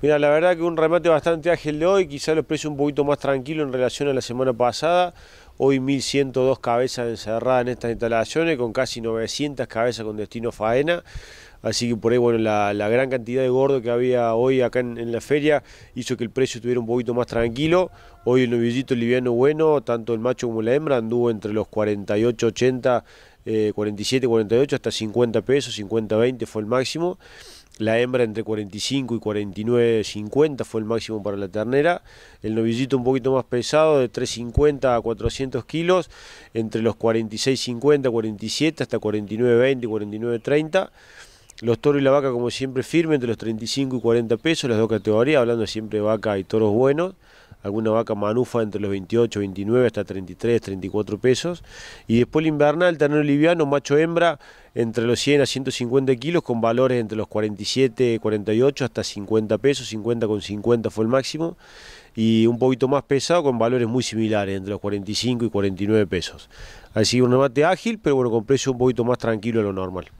Mira, la verdad que un remate bastante ágil de hoy, quizá los precios un poquito más tranquilos en relación a la semana pasada. Hoy 1.102 cabezas encerradas en estas instalaciones, con casi 900 cabezas con destino faena. Así que por ahí, bueno, la, gran cantidad de gordo que había hoy acá en, la feria hizo que el precio estuviera un poquito más tranquilo. Hoy el novillito liviano bueno, tanto el macho como la hembra, anduvo entre los 48, 80 47, eh, 48, hasta 50 pesos, 50, 20 fue el máximo. La hembra entre 45 y 49, 50 fue el máximo para la ternera. El novillito un poquito más pesado, de 350 a 400 kilos, entre los 46, 50, 47 hasta 49, 20, 49, 30. Los toros y la vaca, como siempre, firme entre los 35 y 40 pesos, las dos categorías, hablando siempre de vaca y toros buenos alguna vaca manufa entre los 28, 29 hasta 33, 34 pesos. Y después el invernal, ternero liviano, macho hembra, entre los 100 a 150 kilos, con valores entre los 47, 48 hasta 50 pesos, 50 con 50 fue el máximo. Y un poquito más pesado, con valores muy similares, entre los 45 y 49 pesos. Así un remate ágil, pero bueno, con precio un poquito más tranquilo de lo normal.